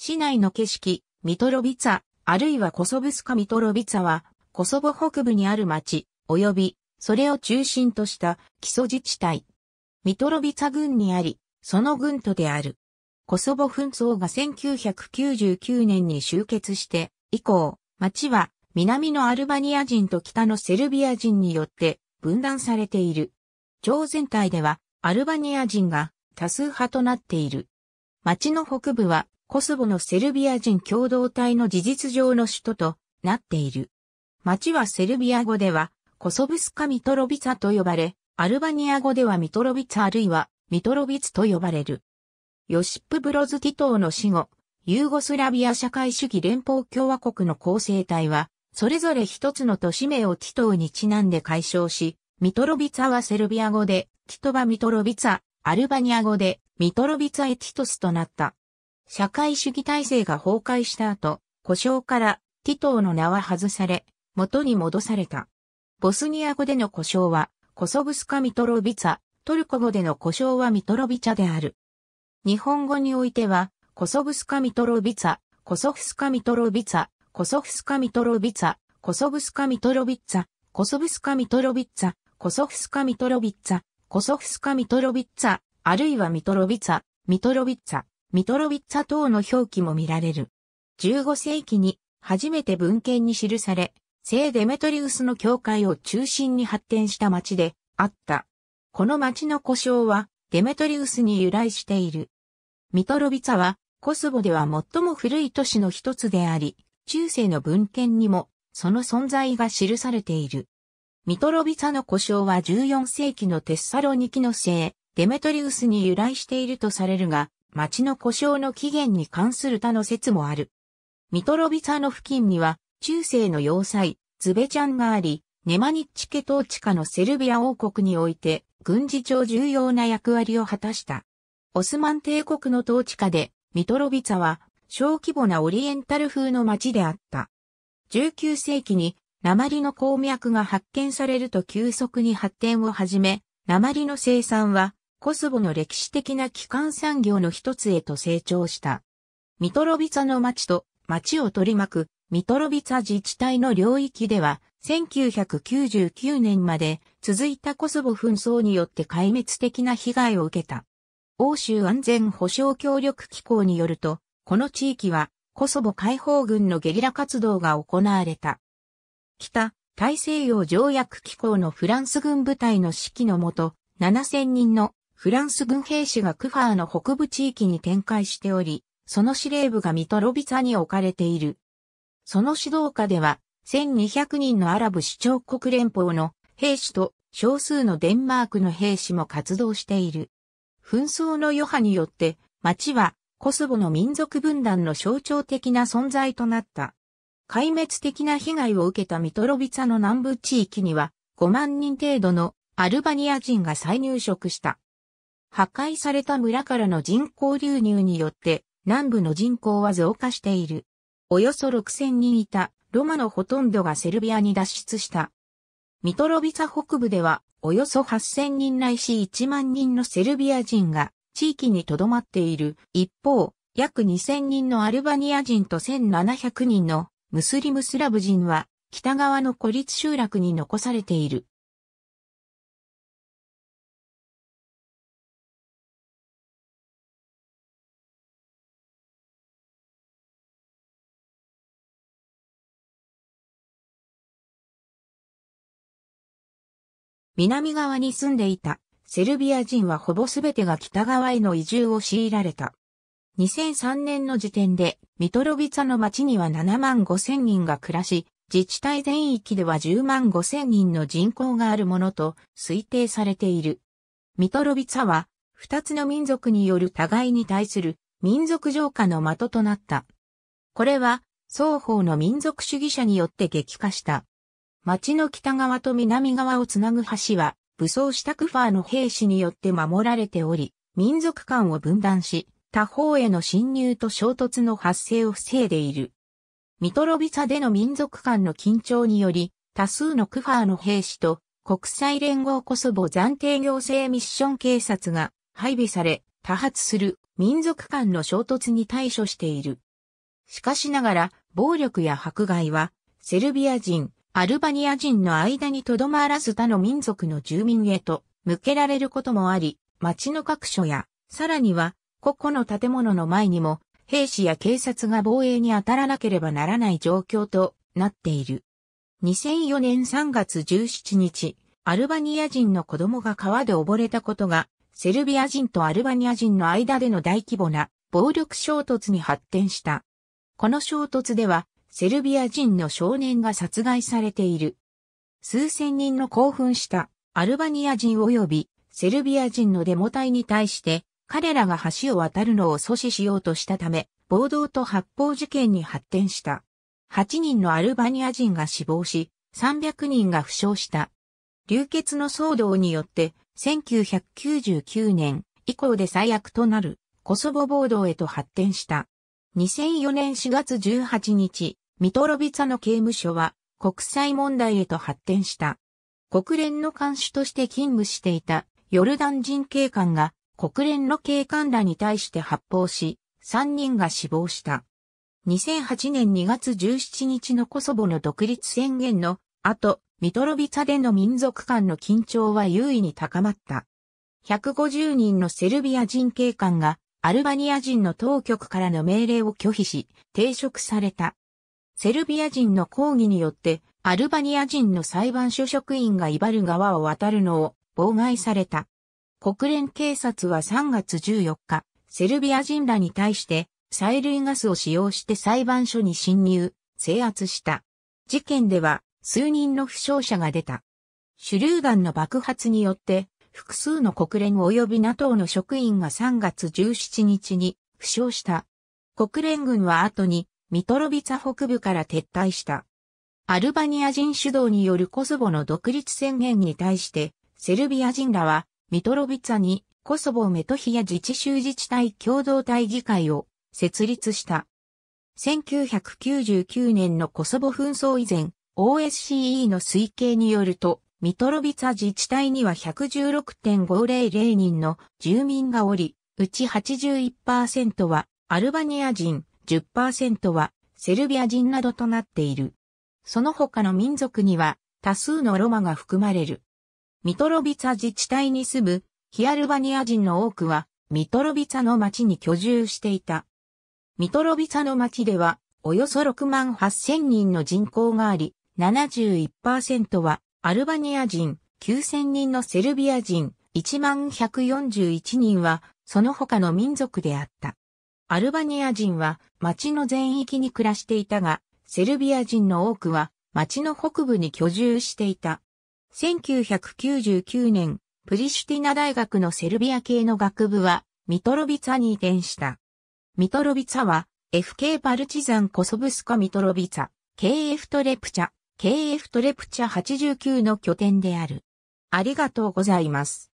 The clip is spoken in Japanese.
市内の景色、ミトロビツァ、あるいはコソブスカミトロビツァは、コソボ北部にある町、及び、それを中心とした基礎自治体。ミトロビツァ軍にあり、その軍都である。コソボ紛争が1999年に終結して、以降、町は南のアルバニア人と北のセルビア人によって分断されている。町全体ではアルバニア人が多数派となっている。町の北部はコスボのセルビア人共同体の事実上の首都となっている。町はセルビア語では、コソブスカ・ミトロビツァと呼ばれ、アルバニア語ではミトロビツァあるいはミトロビツと呼ばれる。ヨシップ・ブロズ・ティトーの死後、ユーゴスラビア社会主義連邦共和国の構成体は、それぞれ一つの都市名をティトーにちなんで解消し、ミトロビツァはセルビア語で、ティトバ・ミトロビツァ、アルバニア語で、ミトロビツァ・エティトスとなった。社会主義体制が崩壊した後、故障からティトーの名は外され、元に戻された。ボスニア語での故障は、コソブスカ・ミトロビツァ、トルコ語での故障はミトロビチャである。日本語においては、コソブスカ・ミトロビツァ、コソフスカ・ミトロビツァ、コソフスカ・ミトロビツァ、コソブスカ・ミトロビッツァ、コソブスカ・ミトロビッツァ、コソフスカ・ミトロビッツァ、コソフスカ・ミトロビッツァ、あるいはミトロビツァ、ミトロビッツァ。ミトロビッツァ等の表記も見られる。15世紀に初めて文献に記され、聖デメトリウスの教会を中心に発展した町であった。この町の故障はデメトリウスに由来している。ミトロビツァはコスボでは最も古い都市の一つであり、中世の文献にもその存在が記されている。ミトロビツァの故障は14世紀のテッサロニキの聖デメトリウスに由来しているとされるが、町の故障の起源に関する他の説もある。ミトロビツァの付近には、中世の要塞、ズベチャンがあり、ネマニッチ家統治下のセルビア王国において、軍事上重要な役割を果たした。オスマン帝国の統治下で、ミトロビツァは、小規模なオリエンタル風の町であった。19世紀に、鉛の鉱脈が発見されると急速に発展を始め、鉛の生産はコスボの歴史的な基幹産業の一つへと成長した。ミトロビツァの町と町を取り巻くミトロビツァ自治体の領域では1999年まで続いたコスボ紛争によって壊滅的な被害を受けた。欧州安全保障協力機構によると、この地域はコソボ解放軍のゲリラ活動が行われた。北、大西洋条約機構のフランス軍部隊の指揮のもと、7000人のフランス軍兵士がクファーの北部地域に展開しており、その司令部がミトロビツァに置かれている。その指導下では、1200人のアラブ首長国連邦の兵士と少数のデンマークの兵士も活動している。紛争の余波によって、町はコスボの民族分断の象徴的な存在となった。壊滅的な被害を受けたミトロビツァの南部地域には5万人程度のアルバニア人が再入植した。破壊された村からの人口流入によって、南部の人口は増加している。およそ6000人いたロマのほとんどがセルビアに脱出した。ミトロビサ北部では、およそ8000人来し1万人のセルビア人が地域に留まっている。一方、約2000人のアルバニア人と1700人のムスリムスラブ人は北側の孤立集落に残されている。南側に住んでいたセルビア人はほぼすべてが北側への移住を強いられた。2003年の時点でミトロビツァの町には7万5千人が暮らし、自治体全域では10万5千人の人口があるものと推定されている。ミトロビツァは2つの民族による互いに対する民族浄化の的となった。これは双方の民族主義者によって激化した町の北側と南側をつなぐ橋は、武装したクファーの兵士によって守られており、民族間を分断し、他方への侵入と衝突の発生を防いでいる。ミトロビサでの民族間の緊張により、多数のクファーの兵士と国際連合コソボ暫定行政ミッション警察が配備され、多発する民族間の衝突に対処している。しかしながら、暴力や迫害は、セルビア人、アルバニア人の間にとどまらず他の民族の住民へと向けられることもあり、町の各所や、さらには、個々の建物の前にも、兵士や警察が防衛に当たらなければならない状況となっている。2004年3月17日、アルバニア人の子供が川で溺れたことが、セルビア人とアルバニア人の間での大規模な暴力衝突に発展した。この衝突では、セルビア人の少年が殺害されている。数千人の興奮したアルバニア人及びセルビア人のデモ隊に対して彼らが橋を渡るのを阻止しようとしたため暴動と発砲事件に発展した。8人のアルバニア人が死亡し300人が負傷した。流血の騒動によって1999年以降で最悪となるコソボ暴動へと発展した。2004年4月18日、ミトロビツァの刑務所は国際問題へと発展した。国連の監視として勤務していたヨルダン人警官が国連の警官らに対して発砲し、3人が死亡した。2008年2月17日のコソボの独立宣言の後、ミトロビツァでの民族間の緊張は優位に高まった。150人のセルビア人警官がアルバニア人の当局からの命令を拒否し、抵触された。セルビア人の抗議によって、アルバニア人の裁判所職員がイバル川を渡るのを妨害された。国連警察は3月14日、セルビア人らに対して、催涙ガスを使用して裁判所に侵入、制圧した。事件では、数人の負傷者が出た。手榴弾の爆発によって、複数の国連及び NATO の職員が3月17日に負傷した。国連軍は後にミトロビツァ北部から撤退した。アルバニア人主導によるコソボの独立宣言に対して、セルビア人らは、ミトロビツァにコソボメトヒア自治州自治体共同体議会を設立した。1999年のコソボ紛争以前、OSCE の推計によると、ミトロビツァ自治体には116.500人の住民がおり、うち81%はアルバニア人、10%はセルビア人などとなっている。その他の民族には多数のロマが含まれる。ミトロビツァ自治体に住むヒアルバニア人の多くはミトロビツァの町に居住していた。ミトロビツァの町ではおよそ6万8000人の人口があり、71%はアルバニア人、9000人のセルビア人、1141人はその他の民族であった。アルバニア人は町の全域に暮らしていたが、セルビア人の多くは町の北部に居住していた。1999年、プリシュティナ大学のセルビア系の学部はミトロビツァに移転した。ミトロビツァは FK パルチザンコソブスカミトロビツァ、KF トレプチャ、KF トレプチャ89の拠点である。ありがとうございます。